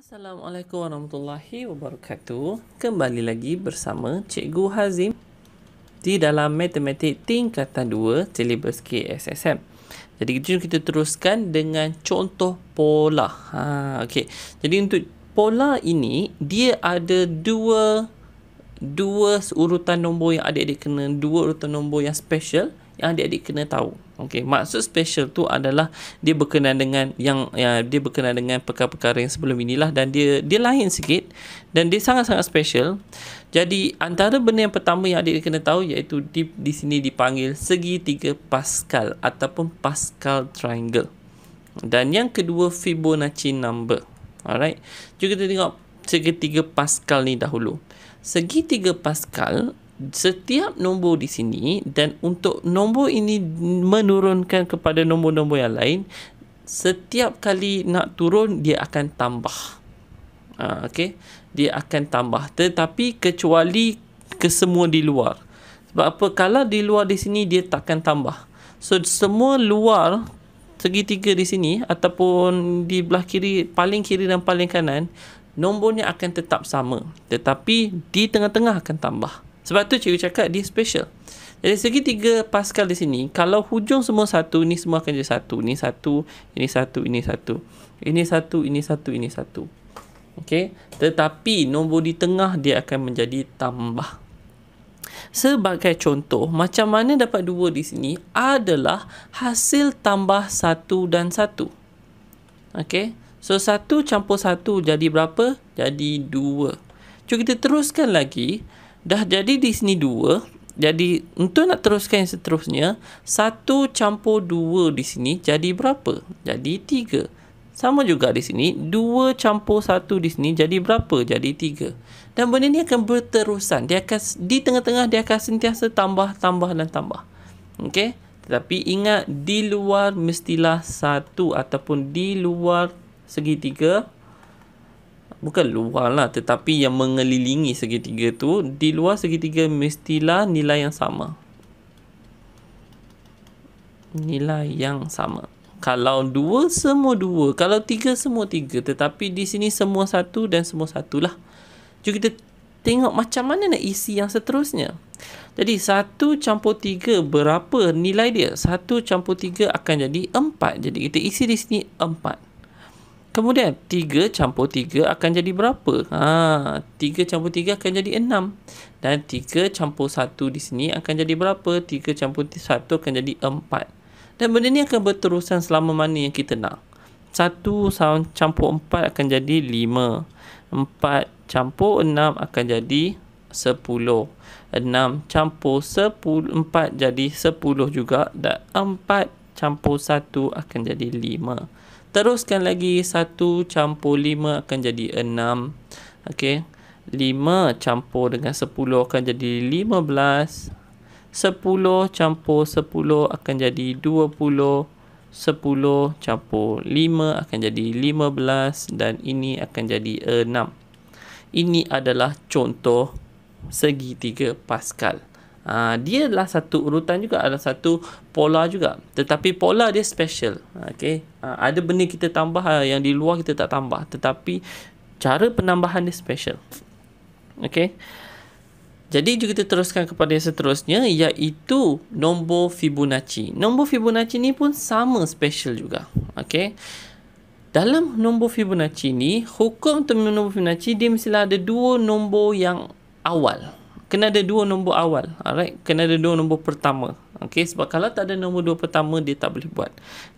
Assalamualaikum warahmatullahi wabarakatuh. Kembali lagi bersama Cikgu Hazim di dalam matematik tingkatan 2 syllabus KSSM. Jadi jom kita teruskan dengan contoh pola. Ha okay. Jadi untuk pola ini dia ada dua dua urutan nombor yang adik-adik kena dua urutan nombor yang special yang adik-adik kena tahu. Okey, maksud special tu adalah dia berkenaan dengan yang ya, dia berkenaan dengan perkara-perkara yang sebelum inilah dan dia dia lain sikit dan dia sangat-sangat special. Jadi antara benda yang pertama yang adik kena tahu iaitu di, di sini dipanggil segitiga Pascal ataupun Pascal triangle. Dan yang kedua Fibonacci number. Alright. juga kita tengok segitiga Pascal ni dahulu. Segitiga Pascal setiap nombor di sini dan untuk nombor ini menurunkan kepada nombor-nombor yang lain setiap kali nak turun dia akan tambah ha, okay? dia akan tambah tetapi kecuali kesemua di luar sebab apa kalau di luar di sini dia takkan tambah so semua luar segitiga di sini ataupun di belah kiri paling kiri dan paling kanan nombornya akan tetap sama tetapi di tengah-tengah akan tambah sebab tu cikgu cakap dia special. Dari segi tiga pascal di sini, kalau hujung semua satu, ni semua akan jadi satu. ni satu, ini satu, ini satu. Ini satu, ini satu, ini satu. Okey. Tetapi nombor di tengah dia akan menjadi tambah. Sebagai contoh, macam mana dapat dua di sini adalah hasil tambah satu dan satu. Okey. So, satu campur satu jadi berapa? Jadi dua. Cuma kita teruskan lagi dah jadi di sini dua jadi untuk nak teruskan yang seterusnya satu campur dua di sini jadi berapa jadi tiga sama juga di sini dua campur satu di sini jadi berapa jadi tiga dan benda ni akan berterusan dia akan di tengah-tengah dia akan sentiasa tambah tambah dan tambah okey tetapi ingat di luar mestilah satu ataupun di luar segitiga bukan luar lah tetapi yang mengelilingi segitiga tu di luar segitiga mestilah nilai yang sama nilai yang sama kalau dua semua dua kalau tiga semua tiga tetapi di sini semua satu dan semua satulah jadi kita tengok macam mana nak isi yang seterusnya jadi 1 campur 3 berapa nilai dia? 1 campur 3 akan jadi 4. Jadi kita isi di sini Kemudian 3 campur 3 akan jadi berapa? Ha, 3 campur 3 akan jadi 6. Dan 3 campur 1 di sini akan jadi berapa? 3 campur 1 akan jadi 4. Dan benda ni akan berterusan selama mana yang kita nak. 1 campur 4 akan jadi 5. 4 campur 6 akan jadi 10. 6 campur 10, 4 jadi 10 juga. Dan 4 campur 1 akan jadi 5. Teruskan lagi 1 campur 5 akan jadi 6. Okey. 5 campur dengan 10 akan jadi 15. 10 campur 10 akan jadi 20. 10 campur 5 akan jadi 15 dan ini akan jadi 6. Ini adalah contoh segitiga Pascal. Ha, dia adalah satu urutan juga, adalah satu pola juga. Tetapi pola dia special. Okay. Ha, ah, ada benda kita tambah ah, yang di luar kita tak tambah. Tetapi cara penambahan dia special. Okay. Jadi juga kita teruskan kepada yang seterusnya iaitu nombor Fibonacci. Nombor Fibonacci ni pun sama special juga. Okay. Dalam nombor Fibonacci ni, hukum untuk nombor Fibonacci dia mestilah ada dua nombor yang awal kena ada dua nombor awal alright kena ada dua nombor pertama okey sebab kalau tak ada nombor dua pertama dia tak boleh buat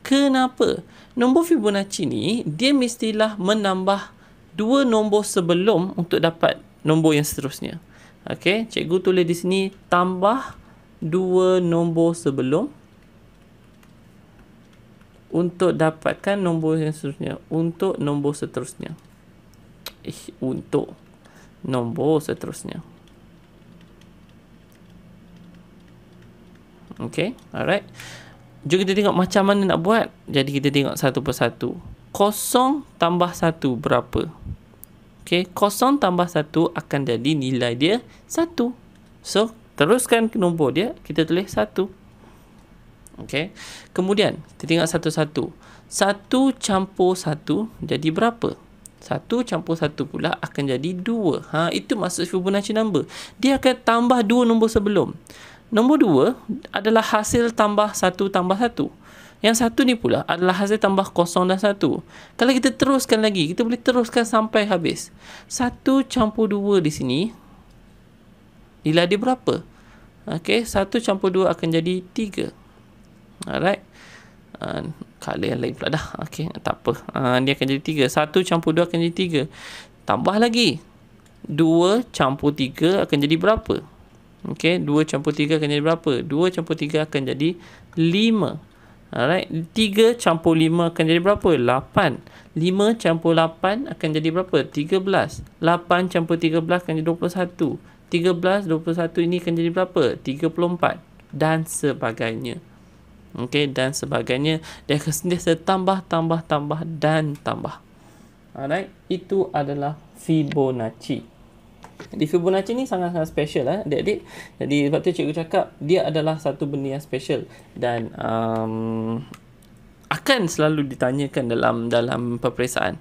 kenapa nombor fibonacci ni dia mestilah menambah dua nombor sebelum untuk dapat nombor yang seterusnya okey cikgu tulis di sini tambah dua nombor sebelum untuk dapatkan nombor yang seterusnya untuk nombor seterusnya eh untuk nombor seterusnya Okay, alright. Jom kita tengok macam mana nak buat. Jadi kita tengok satu persatu. Kosong tambah satu berapa? Okay, kosong tambah satu akan jadi nilai dia satu. So, teruskan nombor dia. Kita tulis satu. Okay, kemudian kita tengok satu-satu. Satu campur satu jadi berapa? Satu campur satu pula akan jadi dua. Ha, itu maksud Fibonacci number. Dia akan tambah dua nombor sebelum. Nombor dua adalah hasil tambah satu tambah satu. Yang satu ni pula adalah hasil tambah kosong dan satu. Kalau kita teruskan lagi, kita boleh teruskan sampai habis. Satu campur dua di sini, nilai dia berapa? Okay, satu campur dua akan jadi tiga. Alright. Kala ah, yang lain pula dah. Okay, tak apa. Ah, dia akan jadi tiga. Satu campur dua akan jadi tiga. Tambah lagi. Dua campur tiga akan jadi berapa? Okey, 2 campur 3 akan jadi berapa? 2 campur 3 akan jadi 5. Alright, 3 campur 5 akan jadi berapa? 8. 5 campur 8 akan jadi berapa? 13. 8 campur 13 akan jadi 21. 13, 21 ini akan jadi berapa? 34. Dan sebagainya. Okey, dan sebagainya. Dia akan sentiasa tambah, tambah, tambah dan tambah. Alright, itu adalah Fibonacci. Jadi Fibonacci ni sangat-sangat special eh, adik Jadi sebab tu cikgu cakap dia adalah satu benda yang special dan um, akan selalu ditanyakan dalam dalam peperiksaan.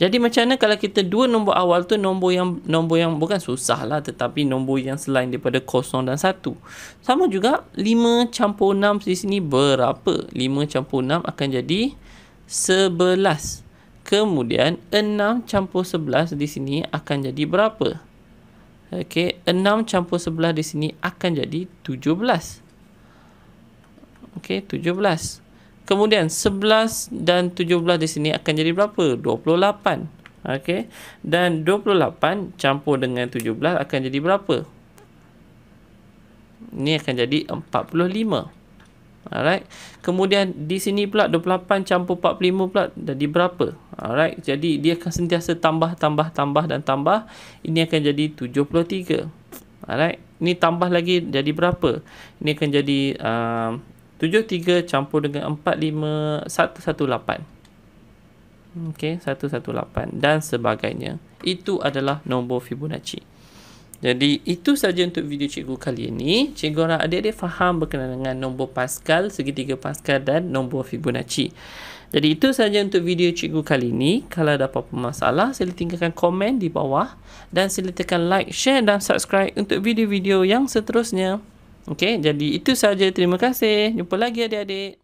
Jadi macam mana kalau kita dua nombor awal tu nombor yang nombor yang bukan susah lah tetapi nombor yang selain daripada kosong dan satu. Sama juga lima campur enam di sini berapa? Lima campur enam akan jadi sebelas. Kemudian enam campur sebelas di sini akan jadi berapa? Okey, 6 campur sebelah di sini akan jadi 17. Okey, 17. Kemudian 11 dan 17 di sini akan jadi berapa? 28. Okey. Dan 28 campur dengan 17 akan jadi berapa? Ini akan jadi 45. 45. Alright. Kemudian di sini pula 28 campur 45 pula jadi berapa? Alright. Jadi dia akan sentiasa tambah, tambah, tambah dan tambah. Ini akan jadi 73. Alright. Ini tambah lagi jadi berapa? Ini akan jadi um, uh, 73 campur dengan 45, 118. 118. Okay, 118 dan sebagainya. Itu adalah nombor Fibonacci. Jadi itu sahaja untuk video cikgu kali ini. Cikgu harap adik-adik faham berkenaan dengan nombor Pascal, segitiga Pascal dan nombor Fibonacci. Jadi itu sahaja untuk video cikgu kali ini. Kalau ada apa-apa masalah, sila tinggalkan komen di bawah dan sila tekan like, share dan subscribe untuk video-video yang seterusnya. Okey, jadi itu sahaja. Terima kasih. Jumpa lagi adik-adik.